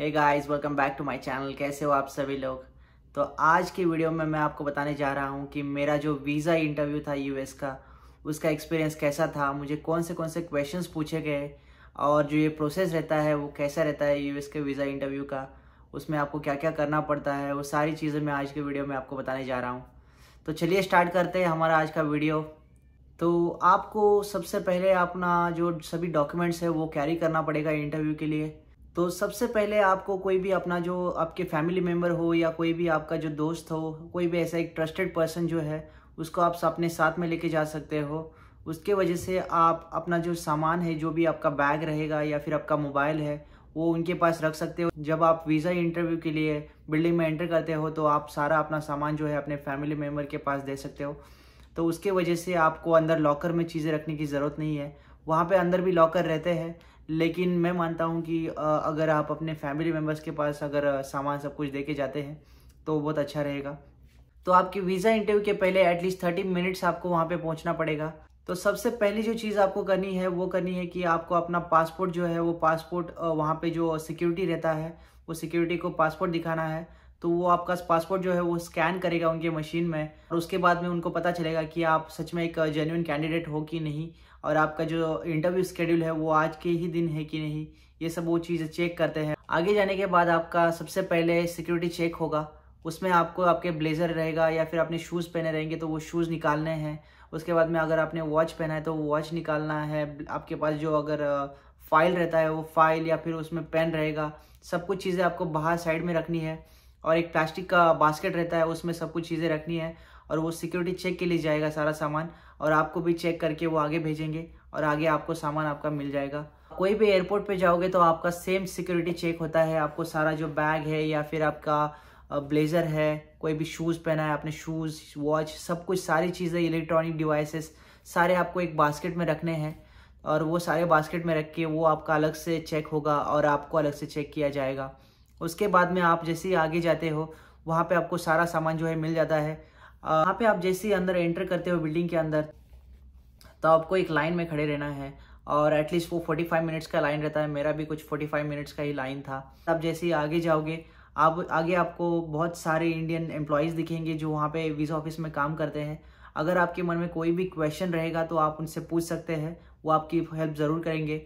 hey guys welcome back to my channel कैसे हो आप सभी लोग तो आज की वीडियो में मैं आपको बताने जा रहा हूँ कि मेरा जो वीज़ा इंटरव्यू था यूएस का उसका एक्सपीरियंस कैसा था मुझे कौन से कौन से क्वेश्चंस पूछे गए और जो ये प्रोसेस रहता है वो कैसा रहता है यूएस के वीज़ा इंटरव्यू का उसमें आपको क्या क्या करना पड़ता है वो सारी चीज़ें मैं आज के वीडियो में आपको बताने जा रहा हूँ तो चलिए स्टार्ट करते हैं हमारा आज का वीडियो तो आपको सबसे पहले अपना जो सभी डॉक्यूमेंट्स है वो कैरी करना पड़ेगा इंटरव्यू के लिए तो सबसे पहले आपको कोई भी अपना जो आपके फैमिली मेम्बर हो या कोई भी आपका जो दोस्त हो कोई भी ऐसा एक ट्रस्टेड पर्सन जो है उसको आप अपने साथ में लेके जा सकते हो उसके वजह से आप अपना जो सामान है जो भी आपका बैग रहेगा या फिर आपका मोबाइल है वो उनके पास रख सकते हो जब आप वीज़ा इंटरव्यू के लिए बिल्डिंग में एंटर करते हो तो आप सारा अपना सामान जो है अपने फैमिली मेम्बर के पास दे सकते हो तो उसके वजह से आपको अंदर लॉकर में चीज़ें रखने की ज़रूरत नहीं है वहाँ पे अंदर भी लॉकर रहते हैं लेकिन मैं मानता हूँ कि अगर आप अपने फैमिली मेम्बर्स के पास अगर सामान सब कुछ दे के जाते हैं तो बहुत अच्छा रहेगा तो आपके वीज़ा इंटरव्यू के पहले एटलीस्ट थर्टी मिनट्स आपको वहाँ पे पहुँचना पड़ेगा तो सबसे पहली जो चीज़ आपको करनी है वो करनी है कि आपको अपना पासपोर्ट जो है वो पासपोर्ट वहाँ पे जो सिक्योरिटी रहता है वो सिक्योरिटी को पासपोर्ट दिखाना है तो वो आपका पासपोर्ट जो है वो स्कैन करेगा उनके मशीन में और उसके बाद में उनको पता चलेगा कि आप सच में एक जेन्यून कैंडिडेट हो कि नहीं और आपका जो इंटरव्यू स्केड्यूल है वो आज के ही दिन है कि नहीं ये सब वो चीज़ें चेक करते हैं आगे जाने के बाद आपका सबसे पहले सिक्योरिटी चेक होगा उसमें आपको आपके ब्लेज़र रहेगा या फिर आपने शूज़ पहने रहेंगे तो वो शूज़ निकालने हैं उसके बाद में अगर आपने वॉच पहना है तो वॉच निकालना है आपके पास जो अगर फाइल रहता है वो फाइल या फिर उसमें पेन रहेगा सब कुछ चीज़ें आपको बाहर साइड में रखनी है और एक प्लास्टिक का बास्केट रहता है उसमें सब कुछ चीज़ें रखनी है और वो सिक्योरिटी चेक के लिए जाएगा सारा सामान और आपको भी चेक करके वो आगे भेजेंगे और आगे आपको सामान आपका मिल जाएगा कोई भी एयरपोर्ट पे जाओगे तो आपका सेम सिक्योरिटी चेक होता है आपको सारा जो बैग है या फिर आपका ब्लेज़र है कोई भी शूज़ पहना है अपने शूज़ वॉच सब कुछ सारी चीज़ें इलेक्ट्रॉनिक डिवाइसेस सारे आपको एक बास्केट में रखने हैं और वो सारे बास्केट में रख के वो आपका अलग से चेक होगा और आपको अलग से चेक किया जाएगा उसके बाद में आप जैसे ही आगे जाते हो वहाँ पर आपको सारा सामान जो है मिल जाता है वहाँ पे आप जैसे ही अंदर एंटर करते हो बिल्डिंग के अंदर तो आपको एक लाइन में खड़े रहना है और एटलीस्ट वो 45 मिनट्स का लाइन रहता है मेरा भी कुछ 45 मिनट्स का ही लाइन था आप जैसे ही आगे जाओगे आप आगे आपको बहुत सारे इंडियन एम्प्लॉयज़ दिखेंगे जो वहाँ पे वीज़ा ऑफिस में काम करते हैं अगर आपके मन में कोई भी क्वेश्चन रहेगा तो आप उनसे पूछ सकते हैं वो आपकी हेल्प ज़रूर करेंगे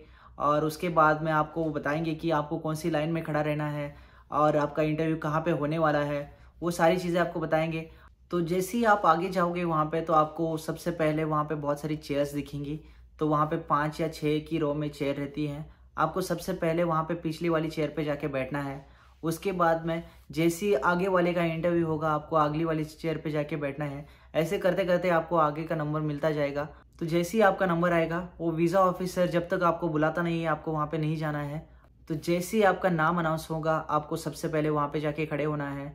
और उसके बाद में आपको बताएंगे कि आपको कौन सी लाइन में खड़ा रहना है और आपका इंटरव्यू कहाँ पर होने वाला है वो सारी चीज़ें आपको बताएंगे तो जैसे ही आप आगे जाओगे वहाँ पे तो आपको सबसे पहले वहाँ पे बहुत सारी चेयर्स दिखेंगी तो वहाँ पे पाँच या छः की रो में चेयर रहती हैं आपको सबसे पहले वहाँ पे पिछली वाली चेयर पे जाके बैठना है उसके बाद में जैसे ही आगे वाले का इंटरव्यू होगा आपको अगली वाली चेयर पे जाके बैठना है ऐसे करते करते आपको आगे का नंबर मिलता जाएगा तो जैसे ही आपका नंबर आएगा वो वीज़ा ऑफिसर जब तक आपको बुलाता नहीं है आपको वहाँ पर नहीं जाना है तो जैसे ही आपका नाम अनाउंस होगा आपको सबसे पहले वहाँ पर जाके खड़े होना है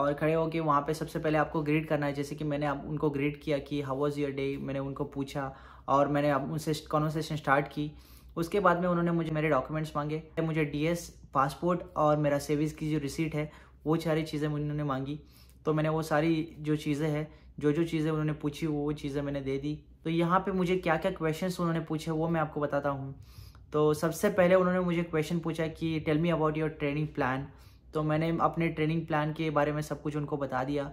और खड़े होकर वहाँ पे सबसे पहले आपको ग्रीड करना है जैसे कि मैंने अब उनको ग्रीड किया कि हाउ वॉज़ योर डे मैंने उनको पूछा और मैंने अब उनसे कॉन्वर्सेशन स्टार्ट की उसके बाद में उन्होंने मुझे मेरे डॉक्यूमेंट्स मांगे मुझे डी पासपोर्ट और मेरा सेविस की जो रिसीट है वो सारी चीज़ें उन्होंने मांगी तो मैंने वो सारी जो चीज़ें हैं जो जो चीज़ें उन्होंने पूछी वो चीज़ें मैंने दे दी तो यहाँ पे मुझे क्या क्या क्वेश्चंस उन्होंने पूछे वो मैं आपको बताता हूँ तो सबसे पहले उन्होंने मुझे क्वेश्चन पूछा कि tell me about your training plan तो मैंने अपने ट्रेनिंग प्लान के बारे में सब कुछ उनको बता दिया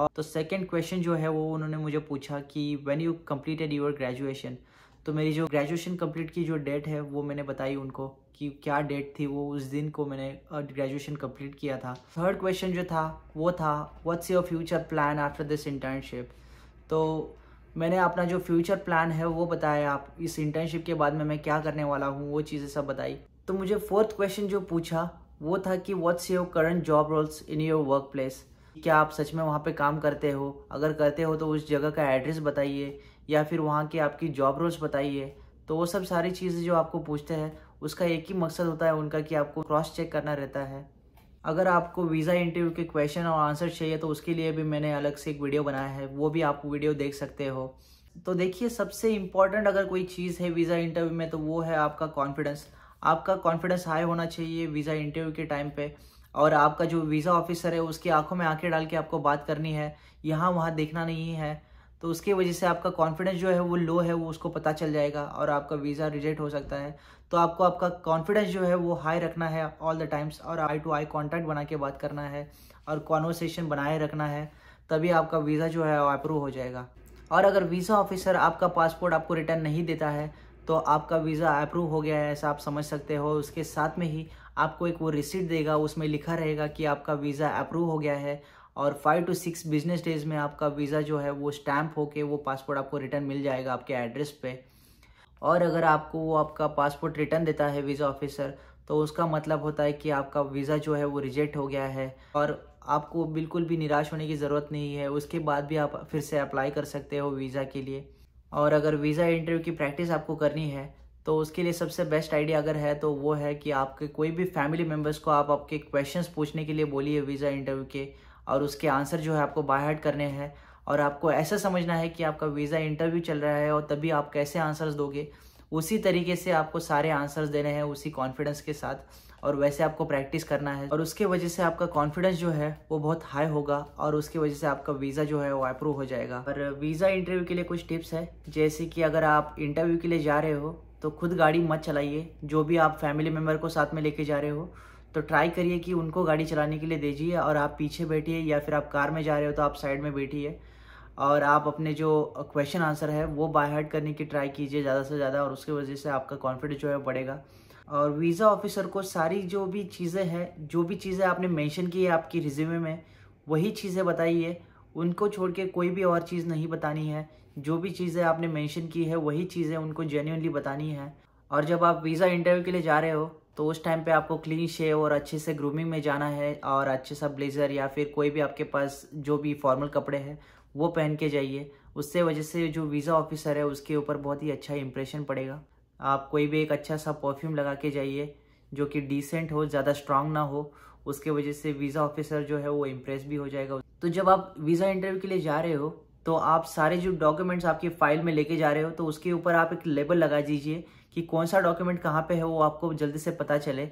और तो सेकंड क्वेश्चन जो है वो उन्होंने मुझे पूछा कि when you completed your graduation तो मेरी जो ग्रेजुएशन कंप्लीट की जो डेट है वो मैंने बताई उनको कि क्या डेट थी वो उस दिन को मैंने ग्रेजुएशन कंप्लीट किया था थर्ड क्वेश्चन जो था वो था what's your future plan after this internship तो मैंने अपना जो फ्यूचर प्लान है वो बताया आप इस इंटर्नशिप के बाद में मैं क्या करने वाला हूँ वो चीज़ें सब बताई तो मुझे फोर्थ क्वेश्चन जो पूछा वो था कि what's your current job roles in your work place क्या आप सच में वहाँ पे काम करते हो अगर करते हो तो उस जगह का एड्रेस बताइए या फिर वहाँ की आपकी जॉब रोल्स बताइए तो वो सब सारी चीज़ें जो आपको पूछते हैं उसका एक ही मकसद होता है उनका कि आपको क्रॉस चेक करना रहता है अगर आपको वीज़ा इंटरव्यू के क्वेश्चन और आंसर चाहिए तो उसके लिए भी मैंने अलग से एक वीडियो बनाया है वो भी आप वीडियो देख सकते हो तो देखिए सबसे इम्पॉर्टेंट अगर कोई चीज़ है वीज़ा इंटरव्यू में तो वो है आपका कॉन्फिडेंस आपका कॉन्फिडेंस हाई होना चाहिए वीज़ा इंटरव्यू के टाइम पे और आपका जो वीज़ा ऑफिसर है उसकी आंखों में आंखें डाल के आपको बात करनी है यहाँ वहाँ देखना नहीं है तो उसकी वजह से आपका कॉन्फिडेंस जो है वो लो है वो उसको पता चल जाएगा और आपका वीज़ा रिजेक्ट हो सकता है तो आपको आपका कॉन्फिडेंस जो है वो हाई रखना है ऑल द टाइम्स और आई टू आई कॉन्टैक्ट बना के बात करना है और कॉन्वर्सेशन बनाए रखना है तभी आपका वीज़ा जो है अप्रूव हो जाएगा और अगर वीज़ा ऑफिसर आपका पासपोर्ट आपको रिटर्न नहीं देता है तो आपका वीज़ा अप्रूव हो गया है ऐसा आप समझ सकते हो उसके साथ में ही आपको एक वो रिसीट देगा उसमें लिखा रहेगा कि आपका वीज़ा अप्रूव हो गया है और five to six business days में आपका वीज़ा जो है वो स्टैम्प होके वो पासपोर्ट आपको रिटर्न मिल जाएगा आपके एड्रेस पे और अगर आपको वो आपका पासपोर्ट रिटर्न देता है वीज़ा ऑफिसर तो उसका मतलब होता है कि आपका वीज़ा जो है वो रिजेक्ट हो गया है और आपको बिल्कुल भी निराश होने की ज़रूरत नहीं है उसके बाद भी आप फिर से अप्लाई कर सकते हो वीज़ा के लिए और अगर वीज़ा इंटरव्यू की प्रैक्टिस आपको करनी है तो उसके लिए सबसे बेस्ट आइडिया अगर है तो वो है कि आपके कोई भी फैमिली मेम्बर्स को आप आपके क्वेश्चंस पूछने के लिए बोलिए वीज़ा इंटरव्यू के और उसके आंसर जो है आपको बाय हार्ट करने हैं और आपको ऐसा समझना है कि आपका वीज़ा इंटरव्यू चल रहा है और तभी आप कैसे आंसर्स दोगे उसी तरीके से आपको सारे आंसर्स देने हैं उसी कॉन्फिडेंस के साथ और वैसे आपको प्रैक्टिस करना है और उसके वजह से आपका कॉन्फिडेंस जो है वो बहुत हाई होगा और उसकी वजह से आपका वीज़ा जो है वो अप्रूव हो जाएगा पर वीज़ा इंटरव्यू के लिए कुछ टिप्स है जैसे कि अगर आप इंटरव्यू के लिए जा रहे हो तो खुद गाड़ी मत चलाइए जो भी आप फैमिली मेम्बर को साथ में लेके जा रहे हो तो ट्राई करिए कि उनको गाड़ी चलाने के लिए दीजिए और आप पीछे बैठिए या फिर आप कार में जा रहे हो तो आप साइड में बैठिए और आप अपने जो क्वेश्चन आंसर है वो बाय हार्ट करने की ट्राई कीजिए ज़्यादा से ज़्यादा और उसकी वजह से आपका कॉन्फिडेंस जो है बढ़ेगा और वीज़ा ऑफिसर को सारी जो भी चीज़ें हैं जो भी चीज़ें आपने मेंशन की है आपकी रिज्यूमे में वही चीज़ें बताइए उनको छोड़ के कोई भी और चीज़ नहीं बतानी है जो भी चीज़ें आपने मेंशन की है वही चीज़ें उनको जेन्यूनली बतानी है और जब आप वीज़ा इंटरव्यू के लिए जा रहे हो तो उस टाइम पे आपको क्लीन शेव और अच्छे से ग्रूमिंग में जाना है और अच्छे सा ब्लेज़र या फिर कोई भी आपके पास जो भी फॉर्मल कपड़े हैं वो पहन के जाइए उससे वजह से जो वीज़ा ऑफिसर है उसके ऊपर बहुत ही अच्छा इम्प्रेशन पड़ेगा आप कोई भी एक अच्छा सा परफ्यूम लगा के जाइए जो कि डिसेंट हो ज़्यादा स्ट्रांग ना हो उसके वजह से वीज़ा ऑफिसर जो है वो इम्प्रेस भी हो जाएगा तो जब आप वीज़ा इंटरव्यू के लिए जा रहे हो तो आप सारे जो डॉक्यूमेंट्स आपकी फ़ाइल में लेके जा रहे हो तो उसके ऊपर आप एक लेबल लगा दीजिए कि कौन सा डॉक्यूमेंट कहाँ पे है वो आपको जल्दी से पता चले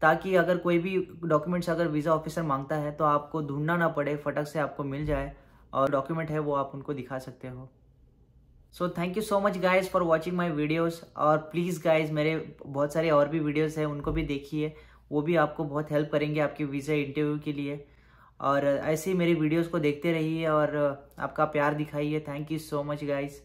ताकि अगर कोई भी डॉक्यूमेंट्स अगर वीज़ा ऑफिसर मांगता है तो आपको ढूंढना ना पड़े फटक से आपको मिल जाए और डॉक्यूमेंट है वो आप उनको दिखा सकते हो so thank you so much guys for watching my videos और प्लीज़ गाइज मेरे बहुत सारे और भी वीडियोज़ हैं उनको भी देखिए वो भी आपको बहुत हेल्प करेंगे आपके वीज़ा इंटरव्यू के लिए और ऐसे ही मेरी वीडियोस को देखते रहिए और आपका प्यार दिखाइए thank you so much guys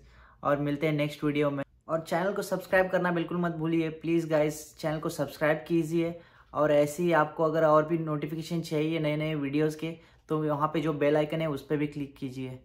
और मिलते हैं नेक्स्ट वीडियो में और चैनल को सब्सक्राइब करना बिल्कुल मत भूलिए प्लीज़ गाइस चैनल को सब्सक्राइब कीजिए और ऐसे ही आपको अगर और भी नोटिफिकेशन चाहिए नए नए वीडियोज़ के तो वहाँ पे जो बेल आइकन है उस पर भी क्लिक कीजिए